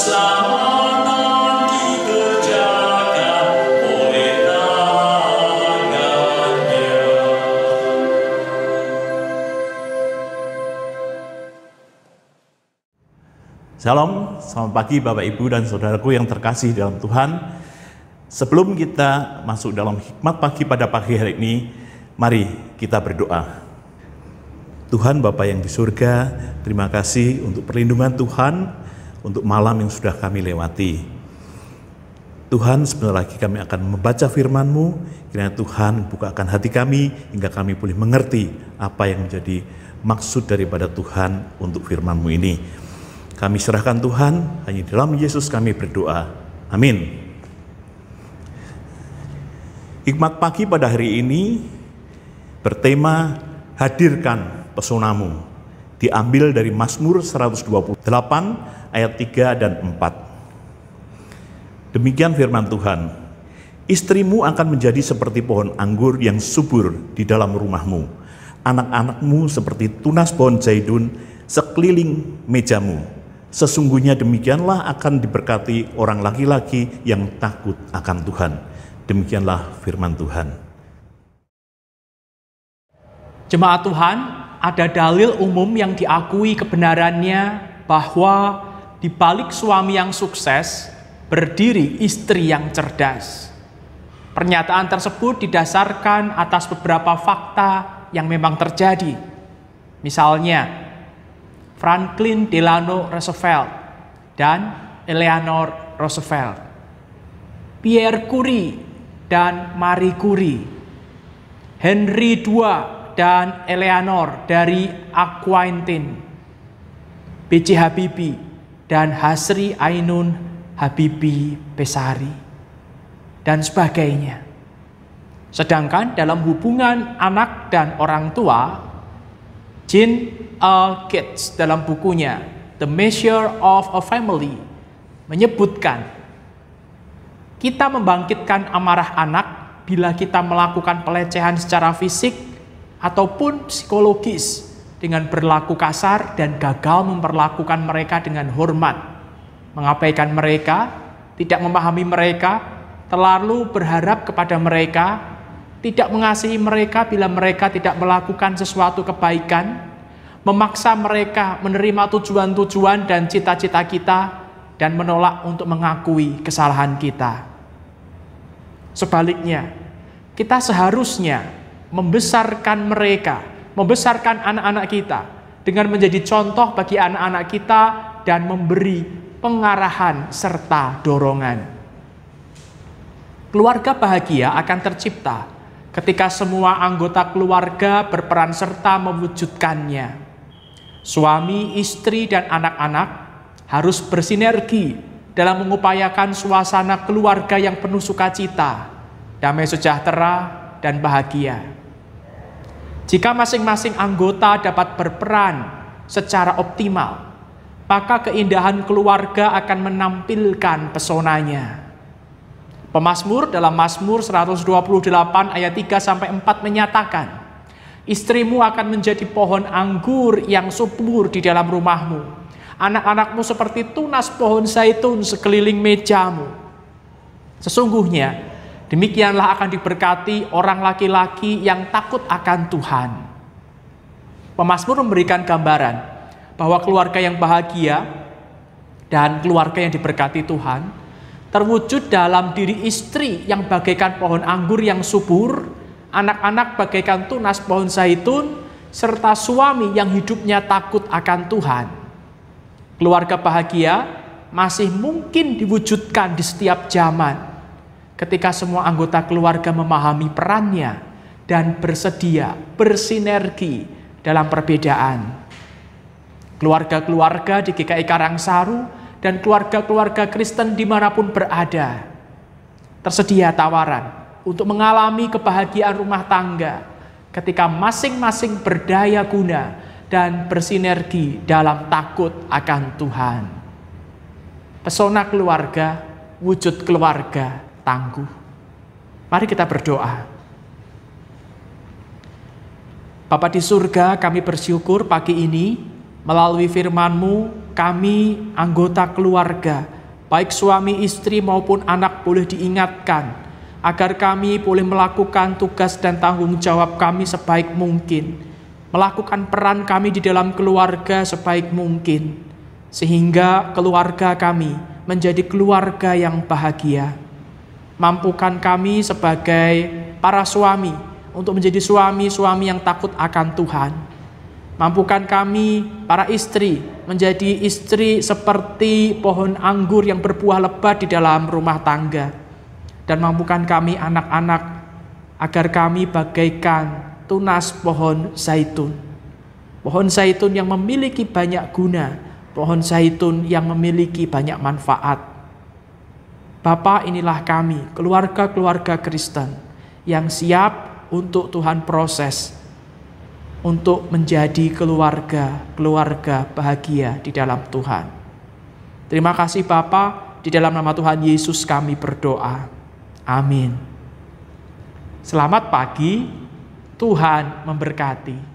Salam, selamat pagi Bapak Ibu dan Saudaraku yang terkasih dalam Tuhan. Sebelum kita masuk dalam hikmat pagi pada pagi hari ini, mari kita berdoa. Tuhan Bapa yang di surga, terima kasih untuk perlindungan Tuhan untuk malam yang sudah kami lewati. Tuhan sebentar lagi kami akan membaca firman-Mu, kiranya Tuhan bukakan hati kami hingga kami boleh mengerti apa yang menjadi maksud daripada Tuhan untuk firman-Mu ini. Kami serahkan Tuhan, hanya dalam Yesus kami berdoa. Amin. Hikmat pagi pada hari ini bertema hadirkan pesonamu. Diambil dari Mazmur 128 ayat 3 dan 4. Demikian firman Tuhan. Istrimu akan menjadi seperti pohon anggur yang subur di dalam rumahmu. Anak-anakmu seperti tunas pohon zaitun sekeliling mejamu. Sesungguhnya demikianlah akan diberkati orang laki-laki yang takut akan Tuhan. Demikianlah firman Tuhan. Jemaat Tuhan, ada dalil umum yang diakui kebenarannya bahwa di balik suami yang sukses berdiri istri yang cerdas. Pernyataan tersebut didasarkan atas beberapa fakta yang memang terjadi. Misalnya, Franklin Delano Roosevelt dan Eleanor Roosevelt, Pierre Curie dan Marie Curie, Henry II dan Eleanor dari Aquitaine, B.C. Habibie, dan Hasri Ainun Habibi Pesari dan sebagainya. Sedangkan dalam hubungan anak dan orang tua, Jin L. Gates dalam bukunya The Measure of a Family menyebutkan kita membangkitkan amarah anak bila kita melakukan pelecehan secara fisik ataupun psikologis dengan berlaku kasar dan gagal memperlakukan mereka dengan hormat, mengabaikan mereka, tidak memahami mereka, terlalu berharap kepada mereka, tidak mengasihi mereka bila mereka tidak melakukan sesuatu kebaikan, memaksa mereka menerima tujuan-tujuan dan cita-cita kita, dan menolak untuk mengakui kesalahan kita. Sebaliknya, kita seharusnya membesarkan mereka membesarkan anak-anak kita dengan menjadi contoh bagi anak-anak kita dan memberi pengarahan serta dorongan. Keluarga bahagia akan tercipta ketika semua anggota keluarga berperan serta mewujudkannya. Suami, istri, dan anak-anak harus bersinergi dalam mengupayakan suasana keluarga yang penuh sukacita, damai sejahtera, dan bahagia. Jika masing-masing anggota dapat berperan secara optimal, maka keindahan keluarga akan menampilkan pesonanya. Pemasmur dalam Masmur 128 ayat 3 sampai 4 menyatakan, Istrimu akan menjadi pohon anggur yang subur di dalam rumahmu. Anak-anakmu seperti tunas pohon zaitun sekeliling mejamu. Sesungguhnya, Demikianlah akan diberkati orang laki-laki yang takut akan Tuhan. Pemasmur memberikan gambaran bahwa keluarga yang bahagia dan keluarga yang diberkati Tuhan terwujud dalam diri istri yang bagaikan pohon anggur yang subur, anak-anak bagaikan tunas pohon zaitun, serta suami yang hidupnya takut akan Tuhan. Keluarga bahagia masih mungkin diwujudkan di setiap zaman ketika semua anggota keluarga memahami perannya dan bersedia bersinergi dalam perbedaan. Keluarga-keluarga di GKI Karangsaru dan keluarga-keluarga Kristen dimanapun berada, tersedia tawaran untuk mengalami kebahagiaan rumah tangga ketika masing-masing berdaya guna dan bersinergi dalam takut akan Tuhan. Pesona keluarga, wujud keluarga, tangguh. Mari kita berdoa. Bapa di surga, kami bersyukur pagi ini melalui firman-Mu kami anggota keluarga, baik suami istri maupun anak boleh diingatkan agar kami boleh melakukan tugas dan tanggung jawab kami sebaik mungkin melakukan peran kami di dalam keluarga sebaik mungkin, sehingga keluarga kami menjadi keluarga yang bahagia mampukan kami sebagai para suami untuk menjadi suami-suami yang takut akan Tuhan. Mampukan kami para istri menjadi istri seperti pohon anggur yang berbuah lebat di dalam rumah tangga. Dan mampukan kami anak-anak agar kami bagaikan tunas pohon zaitun. Pohon zaitun yang memiliki banyak guna, pohon zaitun yang memiliki banyak manfaat Bapak inilah kami, keluarga-keluarga Kristen yang siap untuk Tuhan proses untuk menjadi keluarga-keluarga bahagia di dalam Tuhan. Terima kasih Bapa, di dalam nama Tuhan Yesus kami berdoa. Amin. Selamat pagi, Tuhan memberkati.